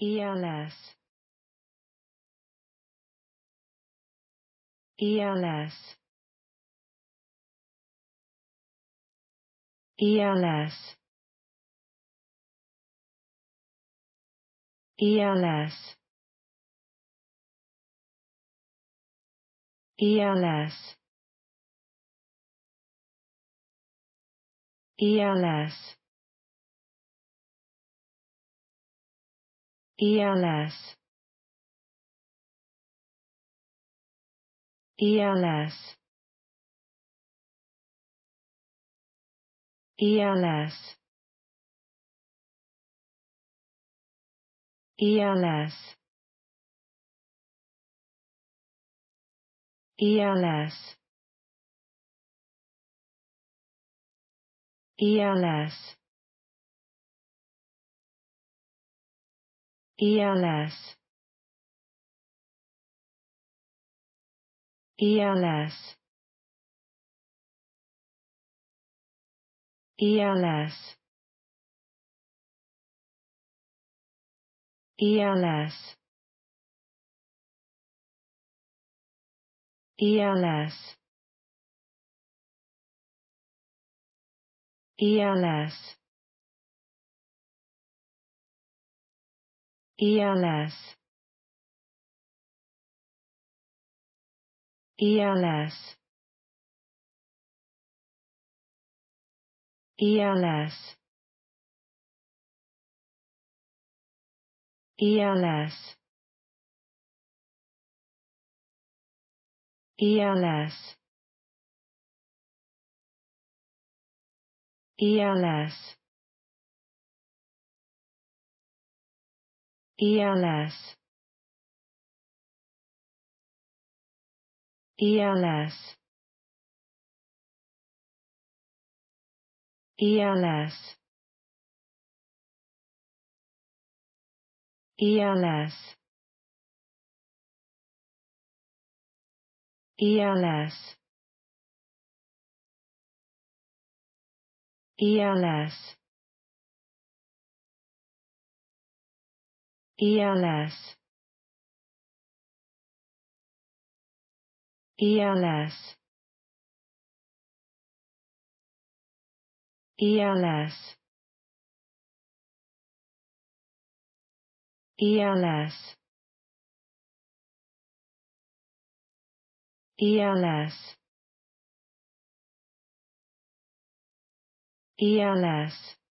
ELS ELS ELS ELS ELS ELS ELS ELS ELS ELS ELS ELS ELS ELS ELS ELS ELS ELS ELS ELS ELS ELS ELS ELS ELS ELS ELS ELS ELS ELS ELS ELS ELS ELS ELS ELS